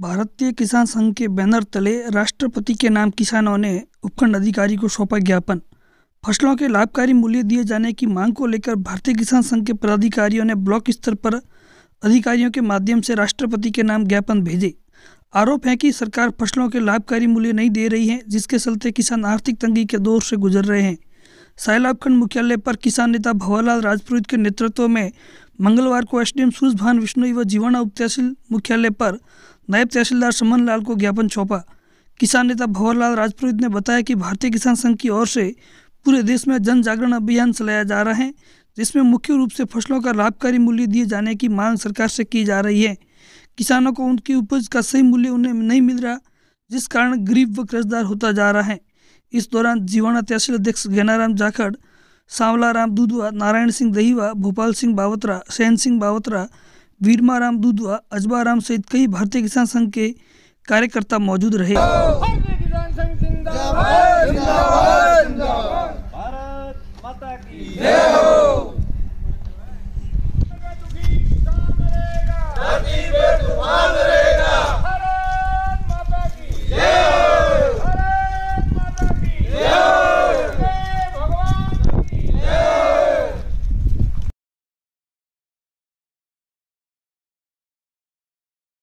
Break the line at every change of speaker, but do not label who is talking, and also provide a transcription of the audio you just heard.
भारतीय किसान संघ के बैनर तले राष्ट्रपति के नाम किसानों ने उपखंड अधिकारी को सौंपा ज्ञापन फसलों के लाभकारी मूल्य दिए जाने की मांग को लेकर भारतीय किसान संघ के पदाधिकारियों ने ब्लॉक स्तर पर अधिकारियों के माध्यम से राष्ट्रपति के नाम ज्ञापन भेजे आरोप है कि सरकार फसलों के लाभकारी मूल्य नहीं दे रही है जिसके चलते किसान आर्थिक तंगी के दौर से गुजर रहे हैं सायलाबखंड खंड मुख्यालय पर किसान नेता भवरलाल राजपुरोहित के नेतृत्व में मंगलवार को एसडीएम सूरज भान विष्णु व जीवाणा उप तहसील मुख्यालय पर नायब तहसीलदार समन लाल को ज्ञापन सौंपा किसान नेता भंवरलाल राजपुरोहित ने बताया कि भारतीय किसान संघ की ओर से पूरे देश में जन जागरण अभियान चलाया जा रहा है जिसमें मुख्य रूप से फसलों का लाभकारी मूल्य दिए जाने की मांग सरकार से की जा रही है किसानों को उनकी उपज का सही मूल्य उन्हें नहीं मिल रहा जिस कारण गरीब व कर्जदार होता जा रहा है इस दौरान जीवाणा तहसील अध्यक्ष ज्ञानाराम जाखड़ राम दूधवा नारायण सिंह दहीवा भोपाल सिंह बावतरा सैन सिंह बावतरा वीरमा राम दूधवा अजबा राम सहित कई भारतीय किसान संघ के कार्यकर्ता मौजूद रहे भारत माता की